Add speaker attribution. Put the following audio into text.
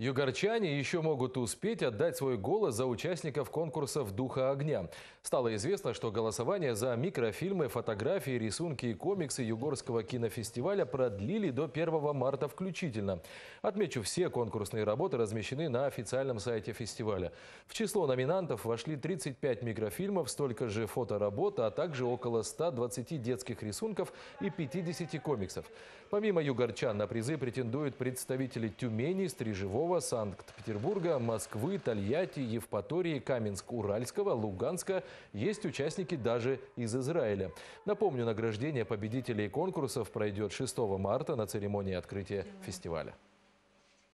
Speaker 1: Югорчане еще могут успеть отдать свой голос за участников конкурсов «Духа огня». Стало известно, что голосование за микрофильмы, фотографии, рисунки и комиксы Югорского кинофестиваля продлили до 1 марта включительно. Отмечу, все конкурсные работы размещены на официальном сайте фестиваля. В число номинантов вошли 35 микрофильмов, столько же фоторабот, а также около 120 детских рисунков и 50 комиксов. Помимо югорчан на призы претендуют представители Тюмени, Стрижевого, Пскова, Санкт-Петербурга, Москвы, Тольятти, Евпатории, Каменск-Уральского, Луганска. Есть участники даже из Израиля. Напомню, награждение победителей конкурсов пройдет 6 марта на церемонии открытия фестиваля.